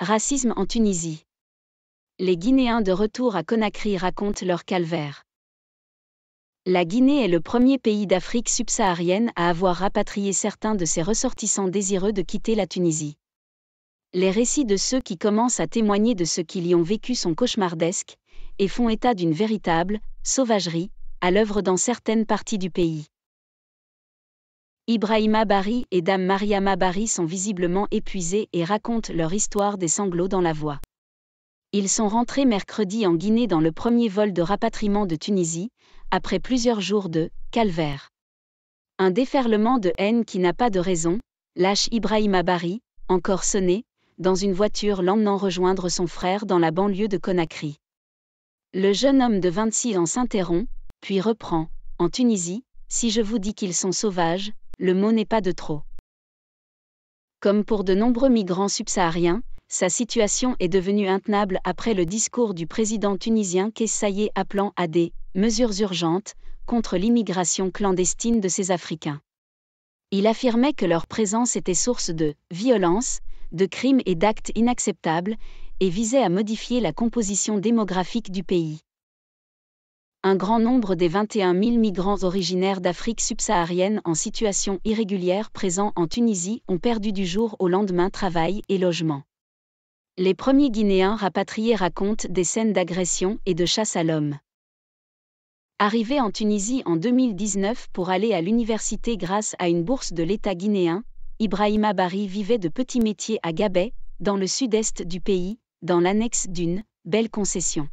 Racisme en Tunisie. Les Guinéens de retour à Conakry racontent leur calvaire. La Guinée est le premier pays d'Afrique subsaharienne à avoir rapatrié certains de ses ressortissants désireux de quitter la Tunisie. Les récits de ceux qui commencent à témoigner de ce qu'ils y ont vécu sont cauchemardesques et font état d'une véritable sauvagerie à l'œuvre dans certaines parties du pays. Ibrahima Bari et Dame Mariama Bari sont visiblement épuisés et racontent leur histoire des sanglots dans la voie. Ils sont rentrés mercredi en Guinée dans le premier vol de rapatriement de Tunisie, après plusieurs jours de calvaire. Un déferlement de haine qui n'a pas de raison, lâche Ibrahima Bari, encore sonné, dans une voiture l'emmenant rejoindre son frère dans la banlieue de Conakry. Le jeune homme de 26 ans s'interrompt, puis reprend En Tunisie, si je vous dis qu'ils sont sauvages, le mot n'est pas de trop. Comme pour de nombreux migrants subsahariens, sa situation est devenue intenable après le discours du président tunisien Kais appelant à des mesures urgentes contre l'immigration clandestine de ces Africains. Il affirmait que leur présence était source de violences, de crimes et d'actes inacceptables, et visait à modifier la composition démographique du pays un grand nombre des 21 000 migrants originaires d'Afrique subsaharienne en situation irrégulière présents en Tunisie ont perdu du jour au lendemain travail et logement. Les premiers Guinéens rapatriés racontent des scènes d'agression et de chasse à l'homme. Arrivé en Tunisie en 2019 pour aller à l'université grâce à une bourse de l'État guinéen, Ibrahima Bari vivait de petits métiers à Gabay, dans le sud-est du pays, dans l'annexe d'une belle concession.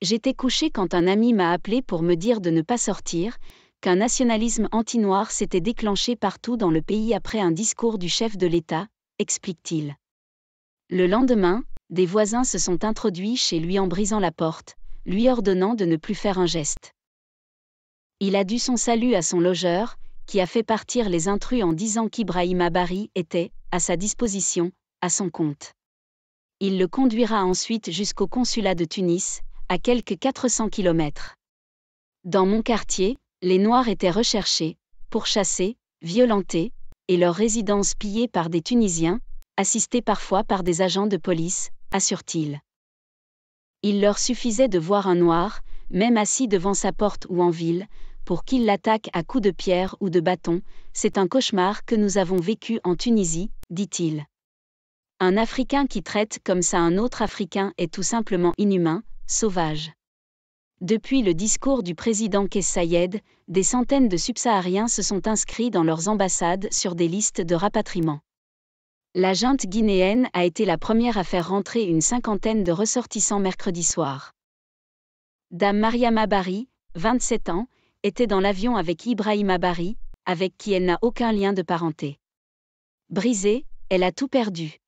J'étais couché quand un ami m'a appelé pour me dire de ne pas sortir, qu'un nationalisme anti-noir s'était déclenché partout dans le pays après un discours du chef de l'État, explique-t-il. Le lendemain, des voisins se sont introduits chez lui en brisant la porte, lui ordonnant de ne plus faire un geste. Il a dû son salut à son logeur, qui a fait partir les intrus en disant qu'Ibrahim Abari était, à sa disposition, à son compte. Il le conduira ensuite jusqu'au consulat de Tunis, à quelques 400 km. Dans mon quartier, les Noirs étaient recherchés, pourchassés, violentés, et leurs résidences pillées par des Tunisiens, assistés parfois par des agents de police, assure-t-il. Il leur suffisait de voir un Noir, même assis devant sa porte ou en ville, pour qu'il l'attaque à coups de pierre ou de bâton, c'est un cauchemar que nous avons vécu en Tunisie, dit-il. Un Africain qui traite comme ça un autre Africain est tout simplement inhumain, sauvage. Depuis le discours du président Kessayed, des centaines de subsahariens se sont inscrits dans leurs ambassades sur des listes de rapatriement. La junte guinéenne a été la première à faire rentrer une cinquantaine de ressortissants mercredi soir. Dame Maria Mabari, 27 ans, était dans l'avion avec Ibrahim Abari, avec qui elle n'a aucun lien de parenté. Brisée, elle a tout perdu.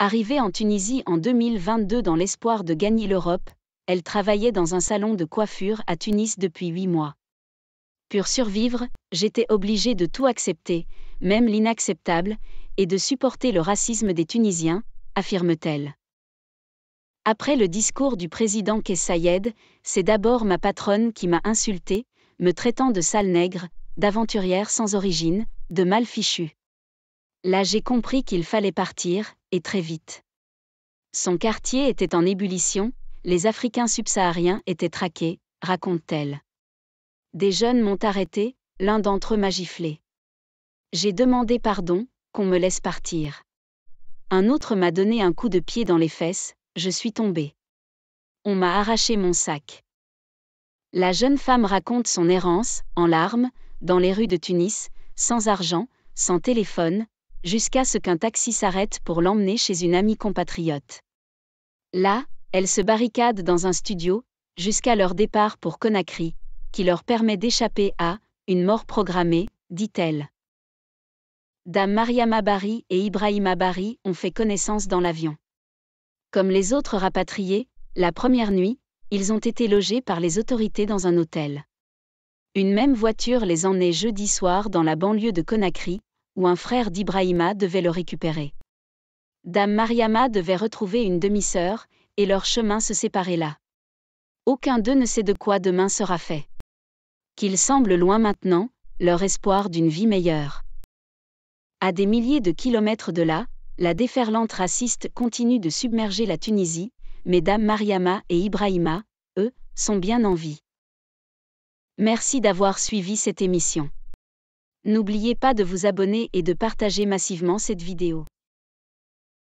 Arrivée en Tunisie en 2022 dans l'espoir de gagner l'Europe, elle travaillait dans un salon de coiffure à Tunis depuis huit mois. Pour survivre, j'étais obligée de tout accepter, même l'inacceptable, et de supporter le racisme des Tunisiens, affirme-t-elle. Après le discours du président Kessayed, c'est d'abord ma patronne qui m'a insultée, me traitant de sale nègre, d'aventurière sans origine, de mal fichu. Là j'ai compris qu'il fallait partir, très vite. Son quartier était en ébullition, les Africains subsahariens étaient traqués, raconte-t-elle. Des jeunes m'ont arrêté, l'un d'entre eux m'a giflé. J'ai demandé pardon, qu'on me laisse partir. Un autre m'a donné un coup de pied dans les fesses, je suis tombée. On m'a arraché mon sac. La jeune femme raconte son errance, en larmes, dans les rues de Tunis, sans argent, sans téléphone, jusqu'à ce qu'un taxi s'arrête pour l'emmener chez une amie compatriote. Là, elles se barricade dans un studio, jusqu'à leur départ pour Conakry, qui leur permet d'échapper à une mort programmée, dit-elle. Dame Mariam Bari et Ibrahima Bari ont fait connaissance dans l'avion. Comme les autres rapatriés, la première nuit, ils ont été logés par les autorités dans un hôtel. Une même voiture les emmenait jeudi soir dans la banlieue de Conakry, où un frère d'Ibrahima devait le récupérer. Dame Mariama devait retrouver une demi-sœur, et leur chemin se séparait là. Aucun d'eux ne sait de quoi demain sera fait. Qu'ils semblent loin maintenant, leur espoir d'une vie meilleure. À des milliers de kilomètres de là, la déferlante raciste continue de submerger la Tunisie, mais Dame Mariama et Ibrahima, eux, sont bien en vie. Merci d'avoir suivi cette émission. N'oubliez pas de vous abonner et de partager massivement cette vidéo.